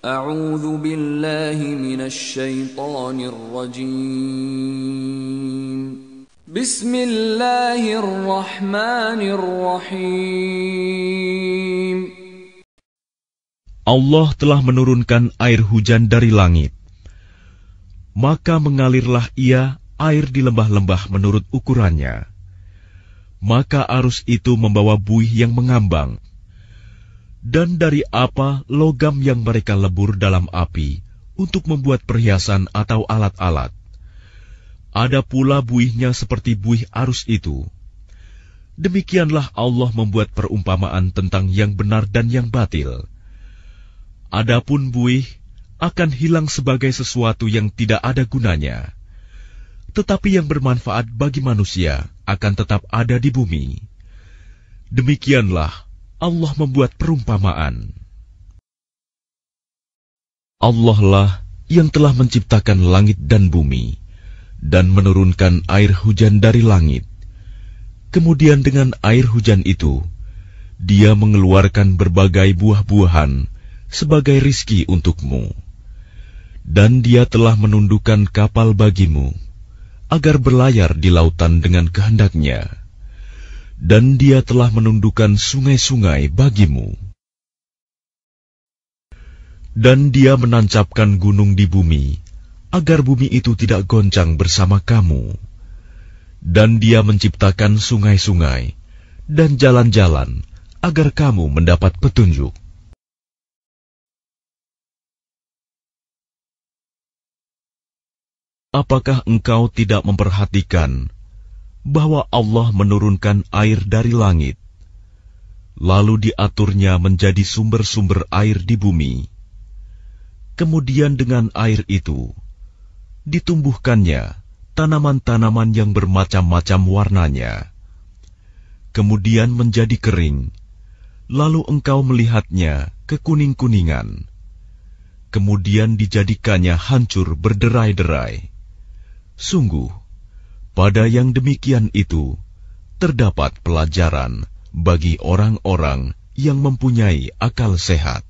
أعوذ بالله من الشيطان الرجيم بسم الله الرحمن الرحيم Allah telah menurunkan air hujan dari langit. Maka mengalirlah ia air di lembah-lembah menurut ukurannya. Maka arus itu membawa buih yang mengambang dan dari apa logam yang mereka lebur dalam api untuk membuat perhiasan atau alat-alat. Ada pula buihnya seperti buih arus itu. Demikianlah Allah membuat perumpamaan tentang yang benar dan yang batil. Adapun buih akan hilang sebagai sesuatu yang tidak ada gunanya, tetapi yang bermanfaat bagi manusia akan tetap ada di bumi. Demikianlah Allah membuat perumpamaan. Allah lah yang telah menciptakan langit dan bumi dan menurunkan air hujan dari langit. Kemudian dengan air hujan itu, dia mengeluarkan berbagai buah-buahan sebagai rizki untukmu. Dan dia telah menundukkan kapal bagimu, agar berlayar di lautan dengan kehendaknya dan dia telah menundukkan sungai-sungai bagimu. Dan dia menancapkan gunung di bumi, agar bumi itu tidak goncang bersama kamu. Dan dia menciptakan sungai-sungai dan jalan-jalan, agar kamu mendapat petunjuk. Apakah engkau tidak memperhatikan bahwa Allah menurunkan air dari langit, lalu diaturnya menjadi sumber-sumber air di bumi. Kemudian, dengan air itu ditumbuhkannya tanaman-tanaman yang bermacam-macam warnanya, kemudian menjadi kering. Lalu engkau melihatnya kekuning-kuningan, kemudian dijadikannya hancur berderai-derai. Sungguh, pada yang demikian itu, terdapat pelajaran bagi orang-orang yang mempunyai akal sehat.